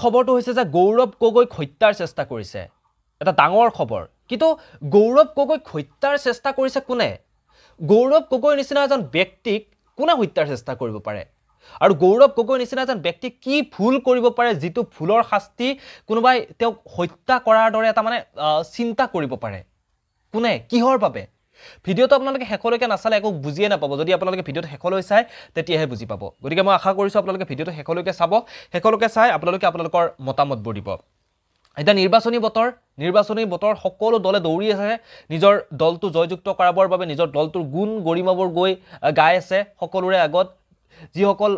খবৰটো হৈছে যে গৌৰৱ গগৈক হত্যাৰ চেষ্টা কৰিছে এটা ডাঙৰ খবৰ কিন্তু গৌৰৱ গগৈক হত্যাৰ চেষ্টা কৰিছে কোনে গৌৰৱ গগৈৰ নিচিনা এজন ব্যক্তিক কোনে হত্যাৰ চেষ্টা কৰিব পাৰে আৰু গৌৰৱ গগৈৰ নিচিনা এজন ব্যক্তি কি ভুল কৰিব পাৰে যিটো ভুলৰ শাস্তি কোনোবাই তেওঁক হত্যা কৰাৰ দৰে এটা মানে চিন্তা কৰিব পাৰে কোনে কিহৰ বাবে ভিডিঅ'টো আপোনালোকে শেষলৈকে নাচালে একো বুজিয়ে নাপাব যদি আপোনালোকে ভিডিঅ'টো শেষলৈ চাই তেতিয়াহে বুজি পাব গতিকে মই আশা কৰিছোঁ আপোনালোকে ভিডিঅ'টো শেষলৈকে চাব শেষলৈকে চাই আপোনালোকে আপোনালোকৰ মতামতবোৰ দিব এতিয়া নিৰ্বাচনী বতৰ নিৰ্বাচনী বতৰ সকলো দলে দৌৰি আছে নিজৰ দলটো জয়যুক্ত কৰাবৰ বাবে নিজৰ দলটোৰ গুণ গৰিমাবোৰ গৈ গাই আছে সকলোৰে আগত যিসকল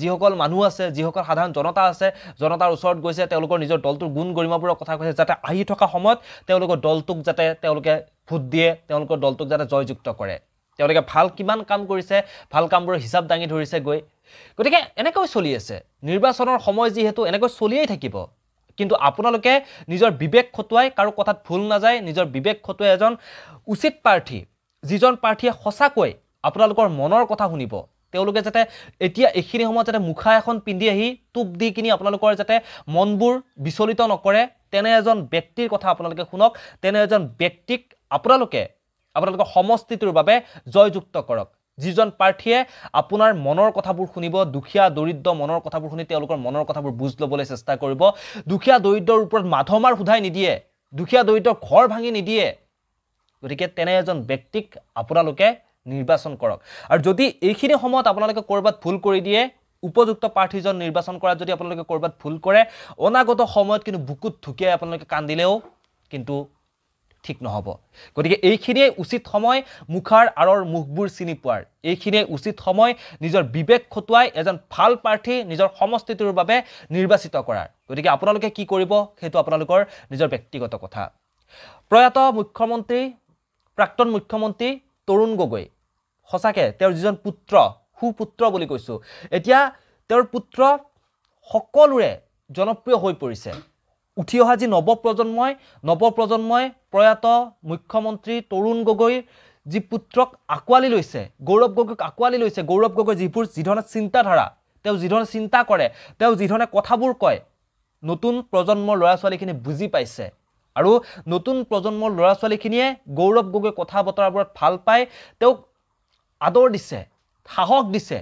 যিসকল মানুহ আছে যিসকল সাধাৰণ জনতা আছে জনতাৰ ওচৰত গৈছে তেওঁলোকৰ নিজৰ দলটোৰ গুণ গৰিমাবোৰৰ কথা কৈছে যাতে আহি থকা সময়ত তেওঁলোকৰ দলটোক যাতে তেওঁলোকে ভোট দিয়ে তেওঁলোকৰ দলটোক যাতে জয়যুক্ত কৰে তেওঁলোকে ভাল কিমান কাম কৰিছে ভাল কামবোৰৰ হিচাপ দাঙি ধৰিছে গৈ গতিকে এনেকৈ চলি আছে নিৰ্বাচনৰ সময় যিহেতু এনেকৈ চলিয়েই থাকিব কিন্তু আপোনালোকে নিজৰ বিবেক খটুৱাই কাৰো কথাত ভুল নাযায় নিজৰ বিবেক খটুৱাই এজন উচিত প্ৰাৰ্থী যিজন প্ৰাৰ্থীয়ে সঁচাকৈ আপোনালোকৰ মনৰ কথা শুনিব তেওঁলোকে যাতে এতিয়া এইখিনি সময়ত যাতে মুখা এখন পিন্ধি আহি টোপ দি কিনি আপোনালোকৰ যাতে মনবোৰ বিচলিত নকৰে তেনে এজন ব্যক্তিৰ কথা আপোনালোকে শুনক তেনে এজন ব্যক্তিক আপোনালোকে আপোনালোকৰ সমষ্টিটোৰ বাবে জয়যুক্ত কৰক যিজন প্ৰাৰ্থীয়ে আপোনাৰ মনৰ কথাবোৰ শুনিব দুখীয়া দৰিদ্ৰ মনৰ কথাবোৰ শুনি তেওঁলোকৰ মনৰ কথাবোৰ বুজ ল'বলৈ চেষ্টা কৰিব দুখীয়া দৰিদ্ৰৰ ওপৰত মাধমাৰ সোধাই নিদিয়ে দুখীয়া দৰিদ্ৰ ঘৰ ভাঙি নিদিয়ে গতিকে তেনে এজন ব্যক্তিক আপোনালোকে নিৰ্বাচন কৰক আৰু যদি এইখিনি সময়ত আপোনালোকে ক'ৰবাত ভুল কৰি দিয়ে উপযুক্ত প্ৰাৰ্থীজন নিৰ্বাচন কৰাত যদি আপোনালোকে ক'ৰবাত ভুল কৰে অনাগত সময়ত কিন্তু বুকুত ঢুকিয়াই আপোনালোকে কান্দিলেও কিন্তু ঠিক নহ'ব গতিকে এইখিনিয়ে উচিত সময় মুখাৰ আঁৰৰ মুখবোৰ চিনি পোৱাৰ এইখিনিয়ে উচিত সময় নিজৰ বিবেক খটুৱাই এজন ভাল প্ৰাৰ্থী নিজৰ সমষ্টিটোৰ বাবে নিৰ্বাচিত কৰাৰ গতিকে আপোনালোকে কি কৰিব সেইটো আপোনালোকৰ নিজৰ ব্যক্তিগত কথা প্ৰয়াত মুখ্যমন্ত্ৰী প্ৰাক্তন মুখ্যমন্ত্ৰী তৰুণ গগৈ সঁচাকৈ তেওঁৰ যিজন পুত্ৰ সুপুত্ৰ বুলি কৈছোঁ এতিয়া তেওঁৰ পুত্ৰ সকলোৰে জনপ্ৰিয় হৈ পৰিছে উঠি অহা যি নৱপ্ৰজন্মই নৱপ্ৰজন্মই প্ৰয়াত মুখ্যমন্ত্ৰী তৰুণ গগৈৰ যি পুত্ৰক আঁকোৱালি লৈছে গৌৰৱ গগৈক আঁকোৱালি লৈছে গৌৰৱ গগৈ যিবোৰ যিধৰণে চিন্তাধাৰা তেওঁ যিধৰণে চিন্তা কৰে তেওঁ যিধৰণে কথাবোৰ কয় নতুন প্ৰজন্মৰ ল'ৰা ছোৱালীখিনি বুজি পাইছে আৰু নতুন প্ৰজন্মৰ ল'ৰা ছোৱালীখিনিয়ে গৌৰৱ গগৈ কথা বতৰাবোৰত ভাল পায় তেওঁক আদৰ দিছে সাহস দিছে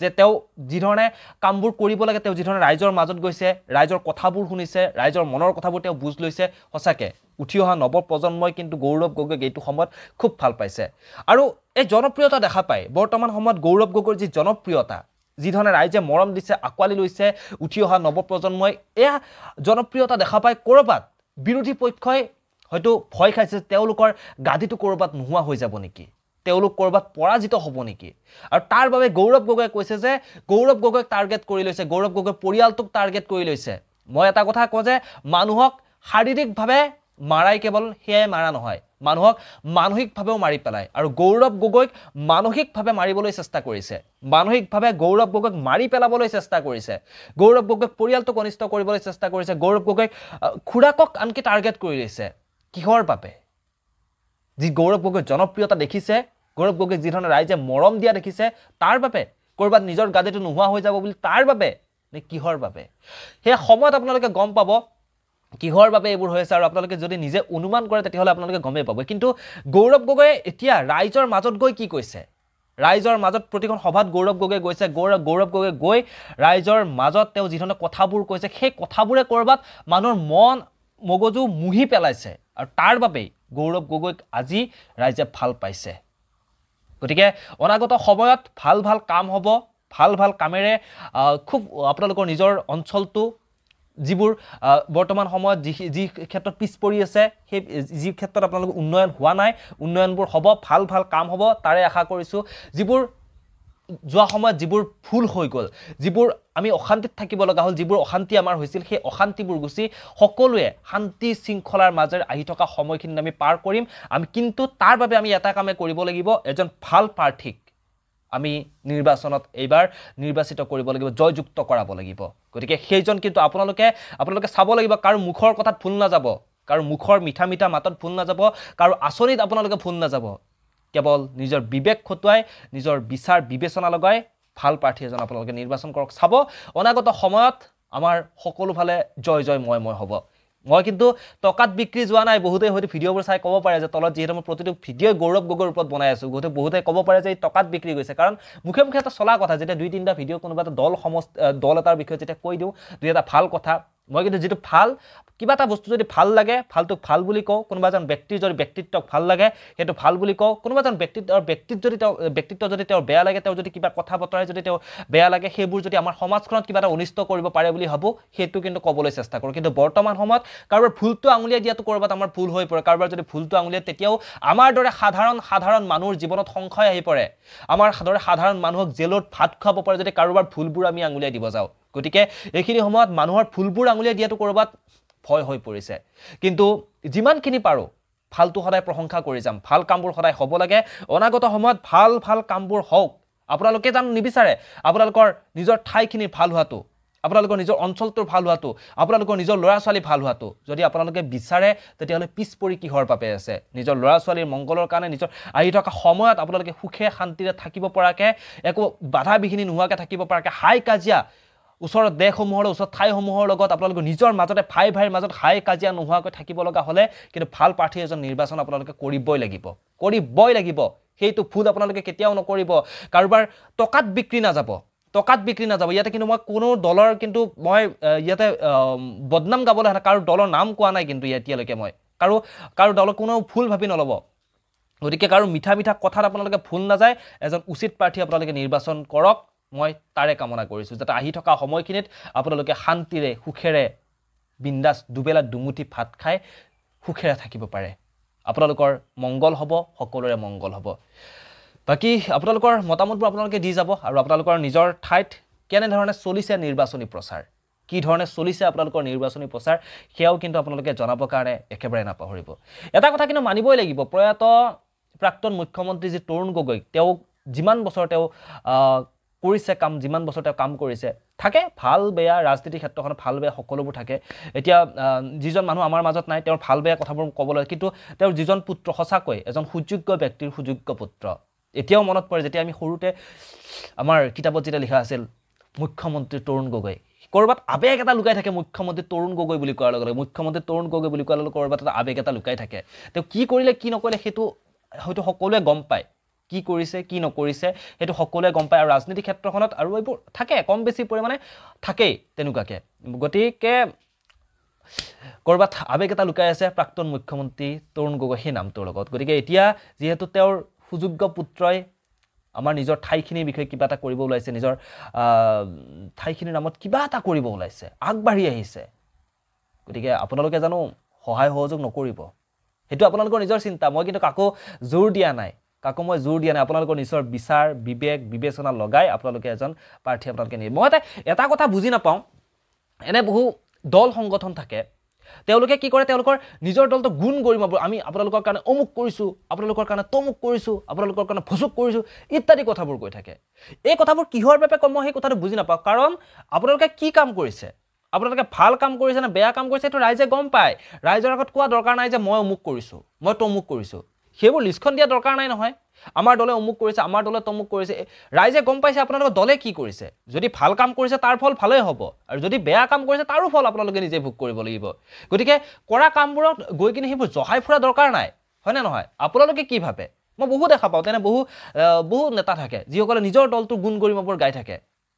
যে তেওঁ যিধৰণে কামবোৰ কৰিব লাগে তেওঁ যিধৰণে ৰাইজৰ মাজত গৈছে ৰাইজৰ কথাবোৰ শুনিছে ৰাইজৰ মনৰ কথাবোৰ তেওঁ বুজ লৈছে সঁচাকৈ উঠি অহা নৱপ্ৰজন্মই কিন্তু গৌৰৱ গগৈক এইটো সময়ত খুব ভাল পাইছে আৰু এই জনপ্ৰিয়তা দেখা পায় বৰ্তমান সময়ত গৌৰৱ গগৈৰ যি জনপ্ৰিয়তা যিধৰণে ৰাইজে মৰম দিছে আঁকোৱালি লৈছে উঠি অহা নৱপ্ৰজন্মই এয়া জনপ্ৰিয়তা দেখা পায় ক'ৰবাত বিৰোধী পক্ষই হয়তো ভয় খাইছে তেওঁলোকৰ গাদীটো ক'ৰবাত নোহোৱা হৈ যাব নেকি তেওঁলোক ক'ৰবাত পৰাজিত হ'ব নেকি আৰু তাৰ বাবে গৌৰৱ গগৈয়ে কৈছে যে গৌৰৱ গগৈক টাৰ্গেট কৰি লৈছে গৌৰৱ গগৈ পৰিয়ালটোক টাৰ্গেট কৰি লৈছে মই এটা কথা কওঁ যে মানুহক শাৰীৰিকভাৱে মাৰাই কেৱল সেয়াই মাৰা নহয় মানুহক মানসিকভাৱেও মাৰি পেলায় আৰু গৌৰৱ গগৈক মানসিকভাৱে মাৰিবলৈ চেষ্টা কৰিছে মানসিকভাৱে গৌৰৱ গগৈক মাৰি পেলাবলৈ চেষ্টা কৰিছে গৌৰৱ গগৈক পৰিয়ালটোক অনিষ্ট কৰিবলৈ চেষ্টা কৰিছে গৌৰৱ গগৈক খুৰাকক আনকি টাৰ্গেট কৰি লৈছে কিহৰ বাবে যি গৌৰৱ গগৈ জনপ্ৰিয়তা দেখিছে গৌৰৱ গগৈক যিধৰণে ৰাইজে মৰম দিয়া দেখিছে তাৰ বাবে ক'ৰবাত নিজৰ গাদীটো নোহোৱা হৈ যাব বুলি তাৰ বাবে নে কিহৰ বাবে সেই সময়ত আপোনালোকে গম পাব কিহৰ বাবে এইবোৰ হৈছে আৰু আপোনালোকে যদি নিজে অনুমান কৰে তেতিয়াহ'লে আপোনালোকে গমেই পাব কিন্তু গৌৰৱ গগৈয়ে এতিয়া ৰাইজৰ মাজত গৈ কি কৈছে ৰাইজৰ মাজত প্ৰতিখন সভাত গৌৰৱ গগৈ গৈছে গৌৰৱ গৌৰৱ গগৈ গৈ ৰাইজৰ মাজত তেওঁ যিধৰণে কথাবোৰ কৈছে সেই কথাবোৰে ক'ৰবাত মানুহৰ মন মগজু মুহি পেলাইছে আৰু তাৰ বাবেই গৌৰৱ গগৈক আজি ৰাইজে ভাল পাইছে গতিকে অনাগত সময়ত ভাল ভাল কাম হ'ব ভাল ভাল কামেৰে খুব আপোনালোকৰ নিজৰ অঞ্চলটো যিবোৰ বৰ্তমান সময়ত যি যি ক্ষেত্ৰত পিছ পৰি আছে সেই যি ক্ষেত্ৰত আপোনালোক উন্নয়ন হোৱা নাই উন্নয়নবোৰ হ'ব ভাল ভাল কাম হ'ব তাৰে আশা কৰিছোঁ যিবোৰ যোৱা সময়ত যিবোৰ ভুল হৈ গ'ল যিবোৰ আমি অশান্তিত থাকিব লগা হ'ল যিবোৰ অশান্তি আমাৰ হৈছিল সেই অশান্তিবোৰ গুচি সকলোৱে শান্তি শৃংখলাৰ মাজেৰে আহি থকা সময়খিনি আমি পাৰ কৰিম আমি কিন্তু তাৰ বাবে আমি এটা কামে কৰিব লাগিব এজন ভাল প্ৰাৰ্থীক আমি নিৰ্বাচনত এইবাৰ নিৰ্বাচিত কৰিব লাগিব জয়যুক্ত কৰাব লাগিব গতিকে সেইজন কিন্তু আপোনালোকে আপোনালোকে চাব লাগিব কাৰো মুখৰ কথাত ফুল নাযাব কাৰো মুখৰ মিঠা মিঠা মাতত ফুল নাযাব কাৰো আঁচনিত আপোনালোকে ফুল নাযাব কেৱল নিজৰ বিবেক খটুৱাই নিজৰ বিচাৰ বিবেচনা লগাই ভাল প্ৰাৰ্থী এজন আপোনালোকে নিৰ্বাচন কৰক চাব অনাগত সময়ত আমাৰ সকলোফালে জয় জয় মই মই হ'ব মই কিন্তু টকাত বিক্ৰী যোৱা নাই বহুতে হয়তো ভিডিঅ'বোৰ চাই ক'ব পাৰে যে তলত যিহেতু মই প্ৰতিটো ভিডিঅ' গৌৰৱ গগৈৰ ওপৰত বনাই আছোঁ গতিকে বহুতে ক'ব পাৰে যে এই টকাত বিক্ৰী গৈছে কাৰণ মুখে মুখে এটা চলা কথা যেতিয়া দুই তিনিটা ভিডিঅ' কোনোবা এটা দল সমষ্ট দল এটাৰ বিষয়ে যেতিয়া কৈ দিওঁ দুই এটা ভাল কথা মই কিন্তু যিটো ভাল কিবা এটা বস্তু যদি ভাল লাগে ভালটোক ভাল বুলি কওঁ কোনোবা এজন ব্যক্তিৰ যদি ব্যক্তিত্বক ভাল লাগে সেইটো ভাল বুলি কওঁ কোনোবা এজন ব্যক্তিত্বৰ ব্যক্তিত্ব যদি তেওঁ ব্যক্তিত্ব যদি তেওঁ বেয়া লাগে তেওঁ যদি কিবা কথা বতৰাই যদি তেওঁ বেয়া লাগে সেইবোৰ যদি আমাৰ সমাজখনত কিবা এটা অনিষ্ট কৰিব পাৰে বুলি ভাবোঁ সেইটো কিন্তু ক'বলৈ চেষ্টা কৰোঁ কিন্তু বৰ্তমান সময়ত কাৰোবাৰ ভুলটো আঙুলিয়াই দিয়াটো ক'ৰবাত আমাৰ ভুল হৈ পৰে কাৰোবাৰ যদি ভুলটো আঙুলিয়াই তেতিয়াও আমাৰ দৰে সাধাৰণ সাধাৰণ মানুহৰ জীৱনত সংশয় আহি পৰে আমাৰ দৰে সাধাৰণ মানুহক জেলত ভাত খুৱাব পাৰে যদি কাৰোবাৰ ভুলবোৰ আমি আঙুলিয়াই দিব যাওঁ গতিকে এইখিনি সময়ত মানুহৰ ফুলবোৰ আঙুলিয়াই দিয়াটো ক'ৰবাত ভয় হৈ পৰিছে কিন্তু যিমানখিনি পাৰোঁ ভালটো সদায় প্ৰশংসা কৰি যাম ভাল কামবোৰ সদায় হ'ব লাগে অনাগত সময়ত ভাল ভাল কামবোৰ হওক আপোনালোকে জান নিবিচাৰে আপোনালোকৰ নিজৰ ঠাইখিনি ভাল হোৱাটো আপোনালোকৰ নিজৰ অঞ্চলটোৰ ভাল হোৱাটো আপোনালোকৰ নিজৰ ল'ৰা ছোৱালী ভাল হোৱাটো যদি আপোনালোকে বিচাৰে তেতিয়াহ'লে পিছ পৰি কিহৰ বাবে আছে নিজৰ ল'ৰা ছোৱালীৰ মংগলৰ কাৰণে নিজৰ আহি থকা সময়ত আপোনালোকে সুখে শান্তিৰে থাকিব পৰাকৈ একো বাধা বিঘিনি নোহোৱাকৈ থাকিব পৰাকৈ হাই কাজিয়া ওচৰৰ দেশসমূহৰ ওচৰ ঠাইসমূহৰ লগত আপোনালোকে নিজৰ মাজতে ভাই ভাইৰ মাজত হাই কাজিয়া নোহোৱাকৈ থাকিব লগা হ'লে কিন্তু ভাল প্ৰাৰ্থী এজন নিৰ্বাচন আপোনালোকে কৰিবই লাগিব কৰিবই লাগিব সেইটো ভুল আপোনালোকে কেতিয়াও নকৰিব কাৰোবাৰ টকাত বিক্ৰী নাযাব টকাত বিক্ৰী নাযাব ইয়াতে কিন্তু মই কোনো দলৰ কিন্তু মই ইয়াতে বদনাম গাবলৈ কাৰো দলৰ নাম কোৱা নাই কিন্তু এতিয়ালৈকে মই কাৰো কাৰো দলক কোনো ভুল ভাবি নল'ব গতিকে কাৰো মিঠা মিঠা কথাত আপোনালোকে ভুল নাযায় এজন উচিত প্ৰাৰ্থী আপোনালোকে নিৰ্বাচন কৰক মই তাৰে কামনা কৰিছোঁ যাতে আহি থকা সময়খিনিত আপোনালোকে শান্তিৰে সুখেৰে বিন্দাচ দুবেলা দুমুঠি ভাত খাই সুখেৰে থাকিব পাৰে আপোনালোকৰ মংগল হ'ব সকলোৰে মংগল হ'ব বাকী আপোনালোকৰ মতামতবোৰ আপোনালোকে দি যাব আৰু আপোনালোকৰ নিজৰ ঠাইত কেনেধৰণে চলিছে নিৰ্বাচনী প্ৰচাৰ কি ধৰণে চলিছে আপোনালোকৰ নিৰ্বাচনী প্ৰচাৰ সেয়াও কিন্তু আপোনালোকে জনাবৰ কাৰণে একেবাৰে নাপাহৰিব এটা কথা কিন্তু মানিবই লাগিব প্ৰয়াত প্ৰাক্তন মুখ্যমন্ত্ৰী যি তৰুণ গগৈক তেওঁক যিমান বছৰ তেওঁ কৰিছে কাম যিমান বছৰ তেওঁ কাম কৰিছে থাকে ভাল বেয়া ৰাজনীতিৰ ক্ষেত্ৰখনত ভাল বেয়া সকলোবোৰ থাকে এতিয়া যিজন মানুহ আমাৰ মাজত নাই তেওঁৰ ভাল বেয়া কথাবোৰ ক'বলৈ কিন্তু তেওঁৰ যিজন পুত্ৰ সঁচাকৈ এজন সুযোগ্য ব্যক্তিৰ সুযোগ্য পুত্ৰ এতিয়াও মনত পৰে যেতিয়া আমি সৰুতে আমাৰ কিতাপত যেতিয়া লিখা আছিল মুখ্যমন্ত্ৰী তৰুণ গগৈ ক'ৰবাত আৱেগ এটা লুকাই থাকে মুখ্যমন্ত্ৰী তৰুণ গগৈ বুলি কোৱাৰ লগে লগে মুখ্যমন্ত্ৰী তৰুণ গগৈ বুলি কোৱাৰ লগে লগে ক'ৰবাত এটা আৱেগ এটা লুকাই থাকে তেওঁ কি কৰিলে কি নকৰিলে সেইটো হয়তো সকলোৱে গম পায় কি কৰিছে কি নকৰিছে সেইটো সকলোৱে গম পায় আৰু ৰাজনীতি ক্ষেত্ৰখনত আৰু এইবোৰ থাকে কম বেছি পৰিমাণে থাকেই তেনেকুৱাকৈ গতিকে ক'ৰবাত আৱেগ এটা লুকাই আছে প্ৰাক্তন মুখ্যমন্ত্ৰী তৰুণ গগৈ সেই নামটোৰ লগত গতিকে এতিয়া যিহেতু তেওঁৰ সুযোগ্য পুত্ৰই আমাৰ নিজৰ ঠাইখিনিৰ বিষয়ে কিবা এটা কৰিব ওলাইছে নিজৰ ঠাইখিনিৰ নামত কিবা এটা কৰিব ওলাইছে আগবাঢ়ি আহিছে গতিকে আপোনালোকে জানো সহায় সহযোগ নকৰিব সেইটো আপোনালোকৰ নিজৰ চিন্তা মই কিন্তু কাকো জোৰ দিয়া নাই কাকো মই জোৰ দিয়া নাই আপোনালোকৰ নিজৰ বিচাৰ বিবেক বিবেচনা লগাই আপোনালোকে এজন প্ৰাৰ্থী আপোনালোকে নিয়ে মই এটা এটা কথা বুজি নাপাওঁ এনে বহু দল সংগঠন থাকে তেওঁলোকে কি কৰে তেওঁলোকৰ নিজৰ দলটো গুণ গৰিম আমি আপোনালোকৰ কাৰণে অমুক কৰিছোঁ আপোনালোকৰ কাৰণে তমুক কৰিছোঁ আপোনালোকৰ কাৰণে ভচুক কৰিছোঁ ইত্যাদি কথাবোৰ কৈ থাকে এই কথাবোৰ কিহৰ বাবে কম মই সেই কথাটো বুজি নাপাওঁ কাৰণ আপোনালোকে কি কাম কৰিছে আপোনালোকে ভাল কাম কৰিছে নে বেয়া কাম কৰিছে সেইটো ৰাইজে গম পায় ৰাইজৰ আগত কোৱা দৰকাৰ নাই যে মই অমুক কৰিছোঁ মই তমুক কৰিছোঁ সেইবোৰ লিষ্টখন দিয়া দৰকাৰ নাই নহয় আমাৰ দলে অমুক কৰিছে আমাৰ দলে তমুক কৰিছে ৰাইজে গম পাইছে আপোনালোকৰ দলে কি কৰিছে যদি ভাল কাম কৰিছে তাৰ ফল ভালেই হ'ব আৰু যদি বেয়া কাম কৰিছে তাৰো ফল আপোনালোকে নিজে ভোগ কৰিব লাগিব গতিকে কৰা কামবোৰত গৈ কিনে সেইবোৰ জহাই ফুৰা দৰকাৰ নাই হয়নে নহয় আপোনালোকে কি ভাবে মই বহু দেখা পাওঁ তেনে বহু বহু নেতা থাকে যিসকলে নিজৰ দলটোৰ গুণ গৰিমাবোৰ গাই থাকে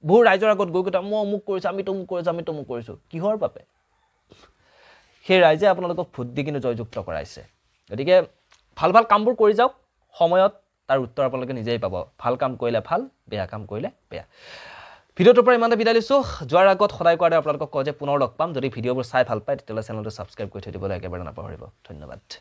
বহু ৰাইজৰ আগত গৈ গৈ মই অমুক কৰিছোঁ আমি তমুক কৰিছোঁ আমি তমুক কৰিছোঁ কিহৰ বাবে সেই ৰাইজে আপোনালোকক ভোট দি কিনে জয়যুক্ত কৰাইছে গতিকে ভাল ভাল কামবোৰ কৰি যাওক সময়ত তাৰ উত্তৰ আপোনালোকে নিজেই পাব ভাল কাম কৰিলে ভাল বেয়া কাম কৰিলে বেয়া ভিডিঅ'টোৰ পৰা ইমানতে বিদায় লৈছোঁ যোৱাৰ আগত সদায় কোৱাৰ আপোনালোকক কওঁ যে পুনৰ লগ পাম যদি ভিডিঅ'বোৰ চাই ভাল পায় তেতিয়াহ'লে চেনেলটো ছাবস্ক্ৰাইব কৰি থৈ দিবলৈ একেবাৰে নাপাহৰিব ধন্যবাদ